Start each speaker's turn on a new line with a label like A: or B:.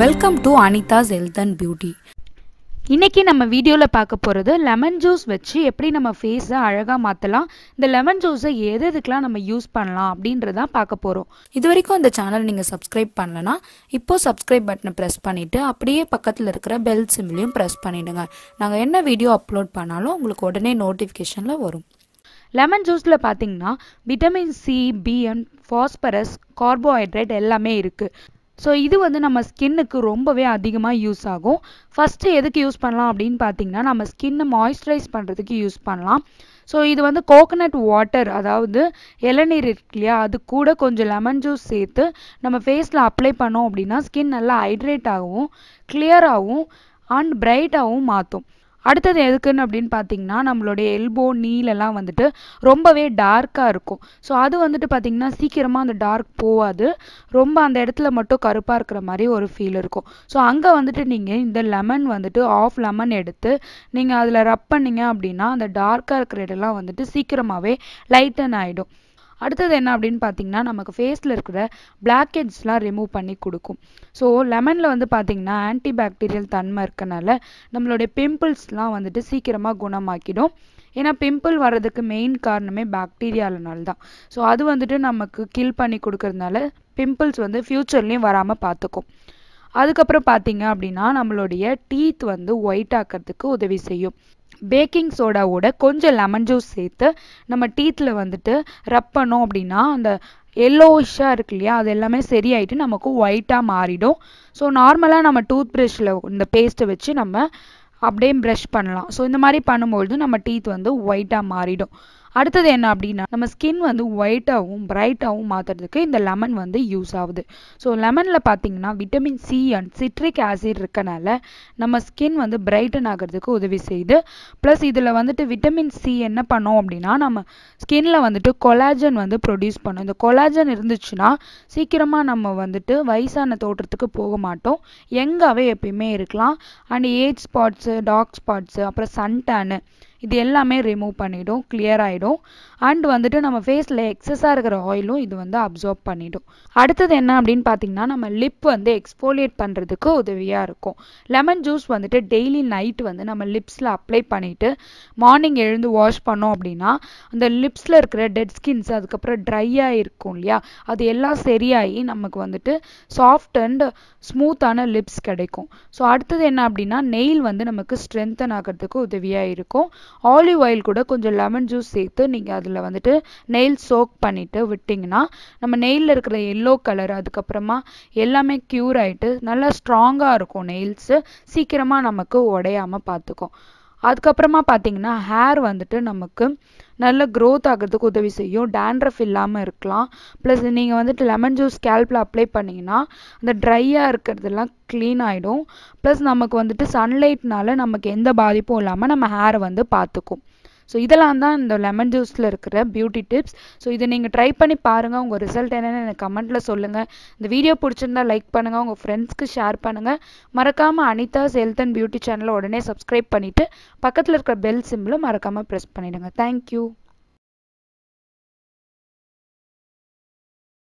A: welcome to Anitha's health and beauty இன்றைக்கி நம்ம வீடியோவில் பார்க்க போகிறது லெமன் ஜூஸ் வச்சு எப்படி நம்ம ஃபேஸை அழகாக மாற்றலாம் இந்த லெமன் ஜூஸை எது எதுக்கெலாம் நம்ம யூஸ் பண்ணலாம் அப்படின்றதான் பார்க்க போகிறோம் இது வரைக்கும் இந்த சேனல் நீங்கள் சப்ஸ்கிரைப் பண்ணலனா இப்போது சப்ஸ்கிரைப் பட்டனை ப்ரெஸ் பண்ணிவிட்டு அப்படியே பக்கத்தில் இருக்கிற பெல் சிம்லையும் ப்ரெஸ் பண்ணிவிடுங்க நாங்கள் என்ன வீடியோ அப்லோட் பண்ணாலும் உங்களுக்கு உடனே நோட்டிஃபிகேஷனில் வரும் லெமன் ஜூஸில் பார்த்தீங்கன்னா விட்டமின் சி பிஎன் ஃபாஸ்பரஸ் கார்போஹைட்ரேட் எல்லாமே இருக்குது ஸோ இது வந்து நம்ம ஸ்கின்னுக்கு ரொம்பவே அதிகமாக யூஸ் ஆகும் ஃபஸ்ட்டு எதுக்கு யூஸ் பண்ணலாம் அப்படின்னு பார்த்தீங்கன்னா நம்ம ஸ்கின்னை மாய்ஸ்சரைஸ் பண்ணுறதுக்கு யூஸ் பண்ணலாம் ஸோ இது வந்து கோகனட் வாட்டர் அதாவது இளநீர் இருக்கு இல்லையா அது கூட கொஞ்சம் லெமன் ஜூஸ் சேர்த்து நம்ம ஃபேஸில் அப்ளை பண்ணோம் அப்படின்னா ஸ்கின் நல்லா ஹைட்ரேட் ஆகவும் கிளியராகவும் அண்ட் பிரைட்டாகவும் மாற்றும் அடுத்தது எதுக்குன்னு அப்படின்னு பார்த்தீங்கன்னா நம்மளுடைய எல்போ நீலெல்லாம் வந்துட்டு ரொம்பவே டார்க்காக இருக்கும் ஸோ அது வந்துட்டு பார்த்திங்கன்னா சீக்கிரமாக அந்த டார்க் போகாது ரொம்ப அந்த இடத்துல மட்டும் கருப்பாக இருக்கிற மாதிரி ஒரு ஃபீல் இருக்கும் ஸோ அங்கே வந்துட்டு நீங்கள் இந்த லெமன் வந்துட்டு ஆஃப் லெமன் எடுத்து நீங்கள் அதில் ரப் பண்ணிங்க அப்படின்னா அந்த டார்க்காக இருக்கிற இடெல்லாம் வந்துட்டு சீக்கிரமாகவே லைட்டன் ஆகிடும் அடுத்தது என்ன அப்படின்னு பார்த்தீங்கன்னா நமக்கு ஃபேஸில் இருக்கிற பிளாக் ஹெட்ஸ்லாம் ரிமூவ் பண்ணி கொடுக்கும் ஸோ லெமனில் வந்து பார்த்தீங்கன்னா ஆன்டி பாக்டீரியல் தன்மை இருக்கனால நம்மளுடைய பிம்பிள்ஸ்லாம் வந்துட்டு சீக்கிரமாக குணமாக்கிடும் ஏன்னா பிம்பிள் வர்றதுக்கு மெயின் காரணமே பாக்டீரியாலனால்தான் தான் ஸோ அது வந்துட்டு நமக்கு கில் பண்ணி கொடுக்கறதுனால பிம்பிள்ஸ் வந்து ஃப்யூச்சர்லேயும் வராமல் பார்த்துக்கும் அதுக்கப்புறம் பார்த்தீங்க அப்படின்னா நம்மளுடைய டீத் வந்து ஒயிட் ஆக்கிறதுக்கு உதவி செய்யும் பேக்கிங் சோடாவோட கொஞ்சம் லெமன் ஜூஸ் சேர்த்து நம்ம டீத்தில் வந்துட்டு ரப் பண்ணோம் அப்படின்னா அந்த எல்லோயிஷாக இருக்கு இல்லையா அது எல்லாமே சரியாயிட்டு நமக்கு ஒயிட்டாக மாறிடும் ஸோ நார்மலாக நம்ம டூத் ப்ரஷில் இந்த பேஸ்ட்டை வச்சு நம்ம அப்படியே ப்ரஷ் பண்ணலாம் ஸோ இந்த மாதிரி பண்ணும்பொழுது நம்ம டீத் வந்து ஒயிட்டாக மாறிடும் அடுத்தது என்ன அப்படின்னா நம்ம ஸ்கின் வந்து ஒயிட்டாகவும் பிரைட்டாகவும் மாற்றுறதுக்கு இந்த லெமன் வந்து யூஸ் ஆகுது ஸோ லெமனில் பார்த்தீங்கன்னா vitamin C and citric acid இருக்கனால நம்ம ஸ்கின் வந்து பிரைட்டன் ஆகிறதுக்கு உதவி செய்யுது ப்ளஸ் இதில் வந்துட்டு விட்டமின் சி என்ன பண்ணோம் அப்படின்னா நம்ம ஸ்கின்ல வந்துட்டு கொலாஜன் வந்து ப்ரொடியூஸ் பண்ணும் இந்த கொலாஜன் இருந்துச்சுன்னா சீக்கிரமாக நம்ம வந்துட்டு வயசான தோற்றத்துக்கு போக மாட்டோம் எங்காவே எப்பயுமே இருக்கலாம் and age spots dark spots அப்புறம் சன்டேனு இது எல்லாமே ரிமூவ் பண்ணிடும் கிளியர் ஆகிடும் அண்ட் வந்துட்டு நம்ம ஃபேஸில் எக்ஸஸாக இருக்கிற ஆயிலும் இது வந்து அப்சர்ப் பண்ணிடும் அடுத்தது என்ன அப்படின்னு பார்த்தீங்கன்னா நம்ம லிப் வந்து எக்ஸ்போலியேட் பண்ணுறதுக்கு உதவியாக இருக்கும் லெமன் ஜூஸ் வந்துட்டு டெய்லி நைட் வந்து நம்ம லிப்ஸில் அப்ளை பண்ணிவிட்டு மார்னிங் எழுந்து வாஷ் பண்ணோம் அப்படின்னா அந்த லிப்ஸில் இருக்கிற டெட் ஸ்கின்ஸ் அதுக்கப்புறம் ட்ரையாக இருக்கும் இல்லையா அது எல்லாம் சரியாகி நமக்கு வந்துட்டு சாஃப்ட் அண்ட் ஸ்மூத்தான லிப்ஸ் கிடைக்கும் ஸோ அடுத்தது என்ன அப்படின்னா நெயில் வந்து நமக்கு ஸ்ட்ரென்தன் ஆகிறதுக்கு உதவியாக இருக்கும் ஆலிவ் ஆயில் கூட கொஞ்சம் லெமன் ஜூஸ் சேர்த்து நீங்கள் அதில் வந்துட்டு நெயில் சோக் பண்ணிவிட்டு விட்டிங்கன்னா நம்ம நெயிலில் இருக்கிற எல்லோ கலர் அதுக்கப்புறமா எல்லாமே க்யூர் ஆகிட்டு நல்லா ஸ்ட்ராங்காக இருக்கும் நெயில்ஸு சீக்கிரமாக நமக்கு உடையாமல் பார்த்துக்கும் அதுக்கப்புறமா பார்த்தீங்கன்னா ஹேர் வந்துட்டு நமக்கு நல்ல க்ரோத் ஆகிறதுக்கு உதவி செய்யும் டேண்ட்ரஃப் இல்லாமல் இருக்கலாம் ப்ளஸ் நீங்கள் வந்துட்டு லெமன் ஜூஸ் கேல்பில் அப்ளை பண்ணிங்கன்னா அந்த ட்ரையாக இருக்கிறதெல்லாம் க்ளீன் ஆகிடும் ப்ளஸ் நமக்கு வந்துட்டு சன்லைட்னால நமக்கு எந்த பாதிப்பும் இல்லாமல் நம்ம ஹேரை வந்து பார்த்துக்கும் ஸோ இதெல்லாம் தான் இந்த லெமன் ஜூஸில் இருக்கிற பியூட்டி டிப்ஸ் ஸோ இதை நீங்கள் ட்ரை பண்ணி பாருங்கள் உங்கள் ரிசல்ட் என்னென்னு எனக்கு கமெண்ட்டில் சொல்லுங்கள் இந்த வீடியோ பிடிச்சிருந்தா லைக் பண்ணுங்கள் உங்கள் ஃப்ரெண்ட்ஸ்க்கு ஷேர் பண்ணுங்கள் மறக்காமல் அனிதாஸ் ஹெல்த் அண்ட் பியூட்டி சேனலை உடனே சப்ஸ்கிரைப் பண்ணிவிட்டு பக்கத்தில் இருக்கிற பெல் சிம்மில் மறக்காமல் ப்ரெஸ் பண்ணிவிடுங்க தேங்க்யூ